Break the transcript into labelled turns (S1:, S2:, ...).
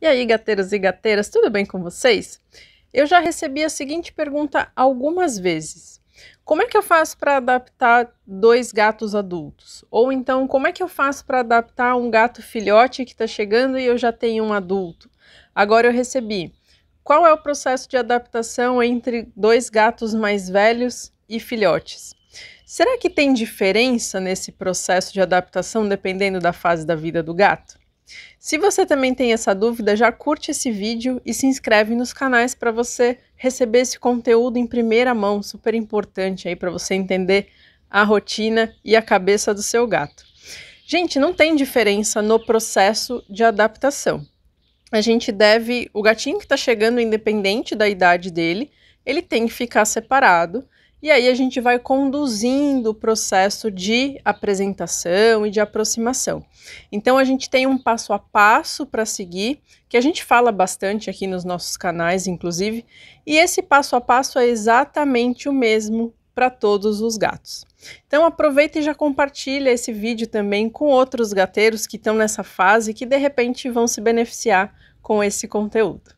S1: E aí, gateiros e gateiras, tudo bem com vocês? Eu já recebi a seguinte pergunta algumas vezes: Como é que eu faço para adaptar dois gatos adultos? Ou então, como é que eu faço para adaptar um gato filhote que está chegando e eu já tenho um adulto? Agora eu recebi. Qual é o processo de adaptação entre dois gatos mais velhos e filhotes? Será que tem diferença nesse processo de adaptação dependendo da fase da vida do gato? Se você também tem essa dúvida, já curte esse vídeo e se inscreve nos canais para você receber esse conteúdo em primeira mão, super importante aí para você entender a rotina e a cabeça do seu gato. Gente, não tem diferença no processo de adaptação. A gente deve, o gatinho que está chegando, independente da idade dele, ele tem que ficar separado e aí a gente vai conduzindo o processo de apresentação e de aproximação. Então a gente tem um passo a passo para seguir, que a gente fala bastante aqui nos nossos canais, inclusive, e esse passo a passo é exatamente o mesmo para todos os gatos. Então aproveita e já compartilha esse vídeo também com outros gateiros que estão nessa fase que de repente vão se beneficiar com esse conteúdo.